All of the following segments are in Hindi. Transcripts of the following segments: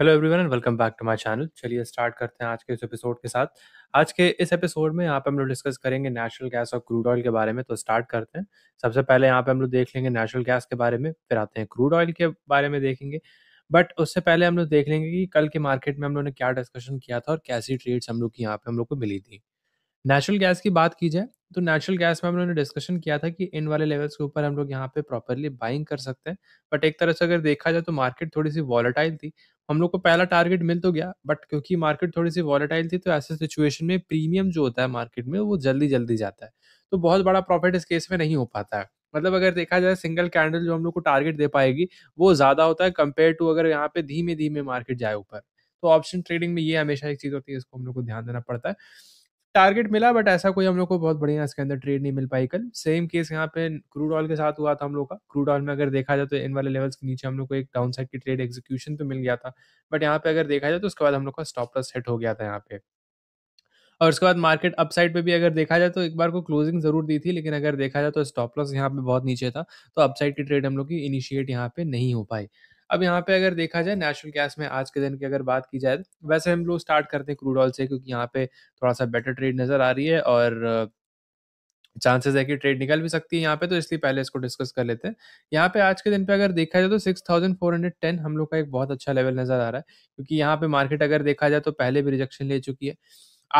hello everyone and welcome back to my channel चलिए स्टार्ट करते हैं आज के इस एपिसोड के साथ आज के इस एपिसोड में यहाँ पे हम लोग डिस्कस करेंगे नेचुरल गैस और क्रूड ऑयल के बारे में तो स्टार्ट करते हैं सबसे पहले यहाँ पे हम लोग देख लेंगे नेचुरल गैस के बारे में फिर आते हैं क्रूड ऑयल के बारे में देखेंगे बट उससे पहले हम लोग देख लेंगे कि कल के मार्केट में हम लोग ने क्या डिस्कशन किया था और कैसी ट्रेड्स हम लोग की यहाँ पे हम लोग को मिली थी नेचुरल गैस की बात की जाए तो नेचुरल गैस में हम लोगों ने डिस्कशन किया था कि इन वाले लेवल्स के ऊपर हम लोग यहाँ पे प्रॉपरली बाइंग कर सकते हैं बट एक तरह से अगर देखा जाए तो मार्केट थोड़ी सी वॉलेटाइल थी हम लोग को पहला टारगेट मिल तो गया बट क्योंकि मार्केट थोड़ी सी वॉलेटाइल थी तो ऐसे सिचुएशन में प्रीमियम जो होता है मार्केट में वो जल्दी जल्दी जाता है तो बहुत बड़ा प्रॉफिट इस केस में नहीं हो पाता है मतलब अगर देखा जाए सिंगल कैंडल जो हम लोग को टारगेट दे पाएगी वो ज़्यादा होता है कंपेयर टू अगर यहाँ पे धीमे धीमे मार्केट जाए ऊपर तो ऑप्शन ट्रेडिंग में ये हमेशा एक चीज़ होती है इसको हम लोग को ध्यान देना पड़ता है टारगेट मिला बट ऐसा कोई हम लोग को बहुत बढ़िया इसके अंदर ट्रेड नहीं मिल पाई कल सेम केस यहाँ पे क्रूड ऑयल के साथ हुआ था हम लोग का क्रूड ऑयल में अगर देखा जाए तो इन वाले लेवल्स के नीचे हम लोग को एक डाउन साइड की ट्रेड एग्जीक्यूशन पे मिल गया था बट यहाँ पे अगर देखा जाए तो उसके बाद हम लोग का स्टॉप लॉस सेट हो गया था यहाँ पे और उसके बाद मार्केट अपसाइड पर भी अगर देखा जाए तो एक बार को क्लोजिंग जरूर दी थी लेकिन अगर देखा जाए तो स्टॉप लॉस यहाँ पे बहुत नीचे था तो अपसाइड की ट्रेड हम लोग की इनिशिएट यहाँ पे नहीं हो पाई अब यहाँ पे अगर देखा जाए नेचुरल गैस में आज के दिन की अगर बात की जाए वैसे हम लोग स्टार्ट करते हैं क्रूड ऑयल से क्योंकि यहाँ पे थोड़ा सा बेटर ट्रेड नज़र आ रही है और चांसेस है कि ट्रेड निकल भी सकती है यहाँ पे तो इसलिए पहले इसको डिस्कस कर लेते हैं यहाँ पे आज के दिन पे अगर देखा जाए तो 6410 हम लोग का एक बहुत अच्छा लेवल नज़र आ रहा है क्योंकि यहाँ पे मार्केट अगर देखा जाए तो पहले भी रिजेक्शन ले चुकी है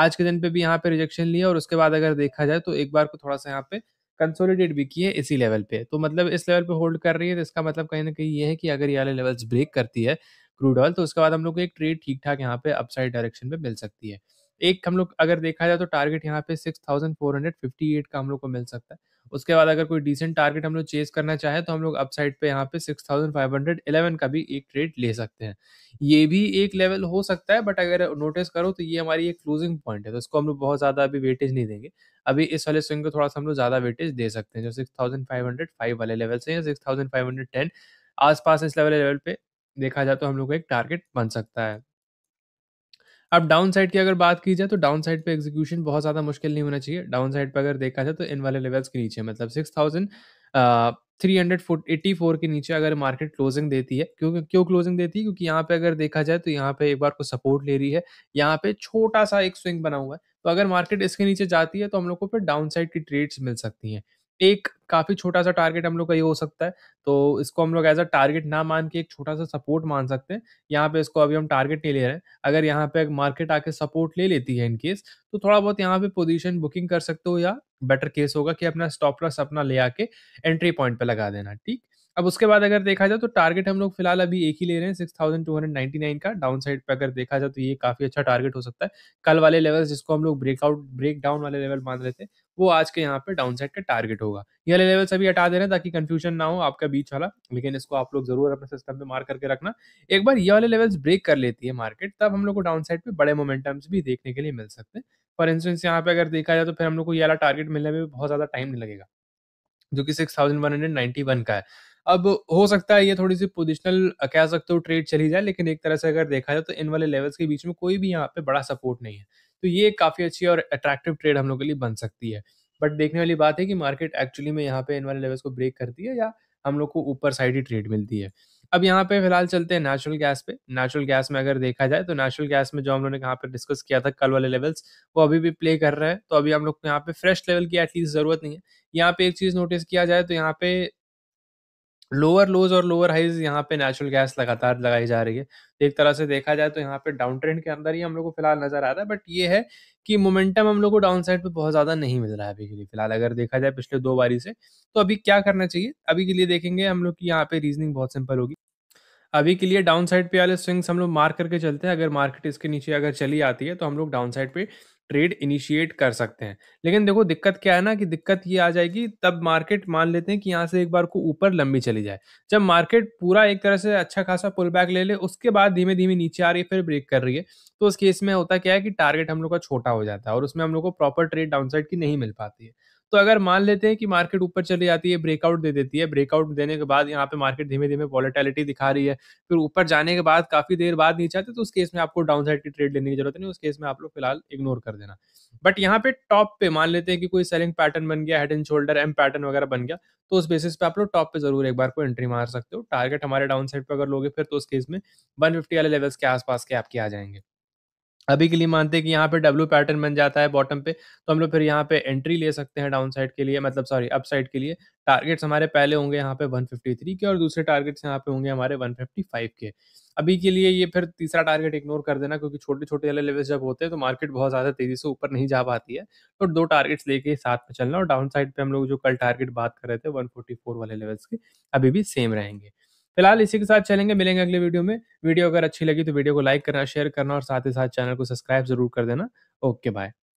आज के दिन पे भी यहाँ पे रिजेक्शन लिया और उसके बाद अगर देखा जाए तो एक बार को थोड़ा सा यहाँ पे कंसोलिडेट भी की है इसी लेवल पे तो मतलब इस लेवल पे होल्ड कर रही है तो इसका मतलब कहीं ना कहीं ये है कि अगर ये वाले लेवल्स ब्रेक करती है क्रूड ऑयल तो उसके बाद हम लोग को एक ट्रेड ठीक ठाक यहाँ पे अपसाइड डायरेक्शन पे मिल सकती है एक हम लोग अगर देखा जाए तो टारगेट यहाँ पे six thousand four hundred fifty eight का हम लोग को मिल सकता है उसके बाद अगर कोई डिसेंट टारगेट हम लोग चेस करना चाहे तो हम लोग अपसाइड पे यहाँ पे six thousand five hundred eleven का भी एक ट्रेड ले सकते हैं ये भी एक लेवल हो सकता है बट अगर नोटिस करो तो ये हमारी एक क्लोजिंग पॉइंट है तो इसको हम लोग बहुत ज़्यादा अभी वेटेज नहीं देंगे अभी इस वाले स्विंग को थोड़ा सा हम लोग ज़्यादा वेटेज दे सकते हैं जो six thousand five hundred five वाले लेवल से या six thousand five hundred ten आसपास इस लेवल लेवल पे देखा जाए तो हम लोग का एक टारगेट बन सकता है अब डाउन साइड की अगर बात की जाए तो डाउन साइड पर एग्जीक्यूशन बहुत ज़्यादा मुश्किल नहीं होना चाहिए डाउन साइड पर अगर देखा जाए तो इन वाले लेवल्स के नीचे मतलब six thousand three hundred eighty four के नीचे अगर मार्केट क्लोजिंग देती है क्योंकि क्यों क्लोजिंग देती है क्योंकि यहाँ पे अगर देखा जाए तो यहाँ पे एक बार को सपोर्ट ले रही है यहाँ पे छोटा सा एक स्विंग बना हुआ है तो अगर मार्केट इसके नीचे जाती है तो हम लोग को फिर डाउन साइड की ट्रेड्स मिल सकती हैं एक काफी छोटा सा टारगेट हम लोग का ये हो सकता है तो इसको हम लोग एज अ टारगेट ना मान के एक छोटा सा सपोर्ट मान सकते हैं यहाँ पे इसको अभी हम टारगेट नहीं ले रहे हैं अगर यहाँ पे मार्केट आके सपोर्ट ले लेती है इनकेस तो थोड़ा बहुत यहाँ पे पोजीशन बुकिंग कर सकते हो या बेटर केस होगा कि अपना स्टॉप लॉस अपना ले आके एंट्री पॉइंट पे लगा देना ठीक अब उसके बाद अगर देखा जाए तो टारगेट हम लोग फिलहाल अभी एक ही ले रहे हैं six thousand two hundred ninety nine का डाउन साइड पर अगर देखा जाए तो ये काफी अच्छा टारगेट हो सकता है कल वाले लेवल जिसको हम लोग ब्रेकआउट ब्रेक डाउन वाले लेवल मान रहे थे वो आज के यहाँ पे डाउन साइड का टारगेट होगा ये वाले लेवल्स अभी हटा दे रहे हैं ताकि कंफ्यूजन ना हो आपका बीच वाला लेकिन इसको आप लोग जरूर अपने सिस्टम पे मार करके रखना एक बार ये वाले लेवल्स ब्रेक कर लेती है मार्केट तब हम लोग को डाउन साइड पर बड़े मोमेंटम्स भी देखने के लिए मिल सकते हैं फॉर इंस्टेंस यहाँ पे अगर देखा जाए तो फिर हम लोग को ये वाला टारगेट मिलने में बहुत ज्यादा टाइम नहीं लगेगा जो कि six thousand one hundred ninety one का है अब हो सकता है ये थोड़ी सी पोजिशनल कह सकते हो ट्रेड चली जाए लेकिन एक तरह से अगर देखा जाए तो इन वाले लेवल्स के बीच में कोई भी यहाँ पे बड़ा सपोर्ट नहीं है तो ये काफ़ी अच्छी और अट्रैक्टिव ट्रेड हम लोग के लिए बन सकती है बट देखने वाली बात है कि मार्केट एक्चुअली में यहाँ पे इन वाले लेवल्स को ब्रेक करती है या हम लोग को ऊपर साइड ही ट्रेड मिलती है अब यहाँ पे फिलहाल चलते हैं नेचुरल गैस पे नेचुरल गैस में अगर देखा जाए तो नेचुरल गैस में जो हम लोगों ने यहाँ पे डिस्कस किया था कल वाले लेवल्स वो अभी भी प्ले कर रहे हैं तो अभी हम लोग को यहाँ पे फ्रेश लेवल की एटलीस्ट जरूरत नहीं है यहाँ पे एक चीज नोटिस किया जाए तो यहाँ पे लोअर लोज और लोअर हाइज यहाँ पे नेचुरल गैस लगातार लगाई जा रही है एक तरह से देखा जाए तो यहाँ पे डाउन ट्रेंड के अंदर ही हम लोग को फिलहाल नजर आ रहा है बट ये है कि मोमेंटम हम लोग को डाउन साइड पे बहुत ज्यादा नहीं मिल रहा है अभी के लिए फिलहाल अगर देखा जाए पिछले दो बारी से तो अभी क्या करना चाहिए अभी के लिए देखेंगे हम लोग की यहाँ पे रीजनिंग बहुत सिंपल होगी अभी के लिए डाउन साइड पे वाले स्विंग्स हम लोग मार्क करके चलते हैं अगर मार्केट इसके नीचे अगर चली आती है तो हम लोग डाउन साइड पे ट्रेड इनिशिएट कर सकते हैं लेकिन देखो दिक्कत क्या है ना कि दिक्कत ये आ जाएगी तब मार्केट मान लेते हैं कि यहाँ से एक बार को ऊपर लंबी चली जाए जब मार्केट पूरा एक तरह से अच्छा खासा पुल बैक ले ले उसके बाद धीमे धीमे नीचे आ रही है फिर ब्रेक कर रही है तो उस केस में होता क्या है कि टारगेट हम लोग का छोटा हो जाता है और उसमें हम लोग को प्रॉपर ट्रेड डाउनसाइड की नहीं मिल पाती है तो अगर मान लेते हैं कि मार्केट ऊपर चली जाती है ब्रेकआउट दे देती है ब्रेकआउट देने के बाद यहाँ पे मार्केट धीमे धीमे वॉलिटैलिटी दिखा रही है फिर ऊपर जाने के बाद काफी देर बाद नीचे आते तो उस केस में आपको डाउन साइड की ट्रेड लेने की जरूरत नहीं उस केस में आप लोग फिलहाल इग्नोर कर देना बट यहाँ पे टॉप पे मान लेते हैं कि कोई सेलिंग पैटर्न बन गया head and shoulder M pattern वगैरह बन गया तो उस बेसिस पे आप लोग टॉप पे जरूर एक बार को एंट्री मार सकते हो टारगेट हमारे डाउन साइड पर अगर लोगे फिर तो उस केस में वन फिफ्टी वाले लेवल्स के आसपास के आपके आ जाएंगे अभी के लिए मानते हैं कि यहाँ पे डब्ल्यू पैटर्न बन जाता है बॉटम पे तो हम लोग फिर यहाँ पे एंट्री ले सकते हैं डाउन साइड के लिए मतलब सॉरी अप साइड के लिए टारगेट्स हमारे पहले होंगे यहाँ पे 153 के और दूसरे टारगेट्स यहाँ पे होंगे हमारे 155 के अभी के लिए ये फिर तीसरा टारगेट इग्नोर कर देना क्योंकि छोटे छोटे वाले लेवल्स जब होते हैं तो मार्केट बहुत ज़्यादा तेज़ी से ऊपर नहीं जा पाती है तो दो टारगेट्स लेके साथ में चलना और डाउन साइड पर हम लोग जो कल टारगेट बात कर रहे थे वन वाले लेवल्स के अभी भी सेम रहेंगे फिलहाल इसी के साथ चलेंगे मिलेंगे अगले वीडियो में वीडियो अगर अच्छी लगी तो वीडियो को लाइक करना शेयर करना और साथ ही साथ चैनल को सब्सक्राइब जरूर कर देना ओके बाय